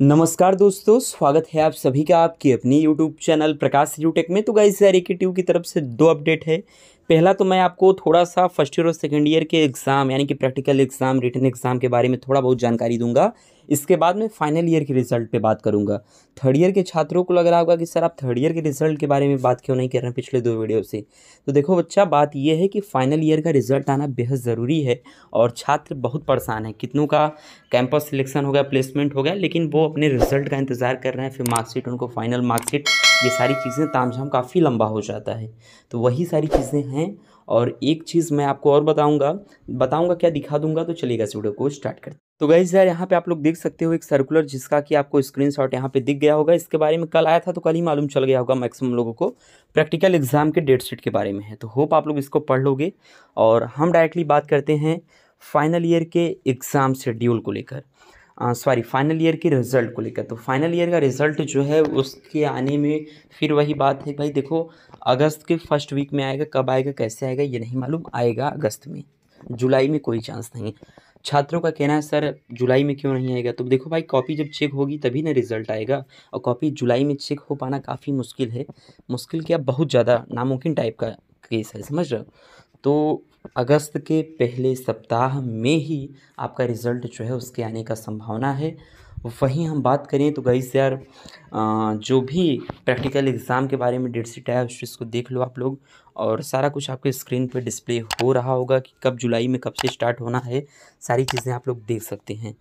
नमस्कार दोस्तों स्वागत है आप सभी का आपकी अपनी यूट्यूब चैनल प्रकाश यूटेक में तो गाइस ट्यू की तरफ से दो अपडेट है पहला तो मैं आपको थोड़ा सा फर्स्ट ईयर और सेकेंड ईयर के एग्ज़ाम यानी कि प्रैक्टिकल एग्ज़ाम रिटर्न एग्ज़ाम के बारे में थोड़ा बहुत जानकारी दूंगा इसके बाद मैं फाइनल ईयर के रिज़ल्ट पे बात करूँगा थर्ड ईयर के छात्रों को लग रहा होगा कि सर आप थर्ड ईयर के रिज़ल्ट के बारे में बात क्यों नहीं कर रहे हैं पिछले दो वीडियो से तो देखो बच्चा बात यह है कि फाइनल ईयर का रिज़ल्ट आना बेहद ज़रूरी है और छात्र बहुत परेशान है कितनों का कैंपस सिलेक्शन हो गया प्लेसमेंट हो गया लेकिन वो अपने रिज़ल्ट का इंतज़ार कर रहे हैं फिर मार्कशीट उनको फाइनल मार्कशीट ये सारी चीज़ें तामझाम काफ़ी लंबा हो जाता है तो वही सारी चीज़ें हैं और एक चीज़ मैं आपको और बताऊंगा बताऊंगा क्या दिखा दूंगा तो चलेगा इस वीडियो को स्टार्ट करते तो गाइज यार यहाँ पे आप लोग देख सकते हो एक सर्कुलर जिसका कि आपको स्क्रीन शॉट यहाँ पे दिख गया होगा इसके बारे में कल आया था तो कल ही मालूम चल गया होगा मैक्सिमम लोगों को प्रैक्टिकल एग्जाम के डेट शीट के बारे में है तो होप आप लोग इसको पढ़ लोगे और हम डायरेक्टली बात करते हैं फाइनल ईयर के एग्ज़ाम शेड्यूल को लेकर सॉरी फाइनल ईयर के रिज़ल्ट को लेकर तो फाइनल ईयर का रिज़ल्ट जो है उसके आने में फिर वही बात है भाई देखो अगस्त के फर्स्ट वीक में आएगा कब आएगा कैसे आएगा ये नहीं मालूम आएगा अगस्त में जुलाई में कोई चांस नहीं छात्रों का कहना है सर जुलाई में क्यों नहीं आएगा तो देखो भाई कॉपी जब चेक होगी तभी ना रिज़ल्ट आएगा और कॉपी जुलाई में चेक हो पाना काफ़ी मुश्किल है मुश्किल क्या बहुत ज़्यादा नामुमकिन टाइप का केस है समझ रहे हो तो अगस्त के पहले सप्ताह में ही आपका रिज़ल्ट जो है उसके आने का संभावना है वहीं हम बात करें तो गई यार जो भी प्रैक्टिकल एग्ज़ाम के बारे में डेट शीट आया उस चीज़ को देख लो आप लोग और सारा कुछ आपके स्क्रीन पर डिस्प्ले हो रहा होगा कि कब जुलाई में कब से स्टार्ट होना है सारी चीज़ें आप लोग देख सकते हैं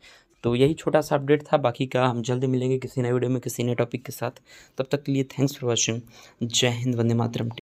तो यही छोटा सा अपडेट था बाकी का हम जल्द मिलेंगे किसी नए वीडियो में किसी नए टॉपिक के साथ तब तक के लिए थैंक्स फॉर वॉचिंग जय हिंद वंदे मातरम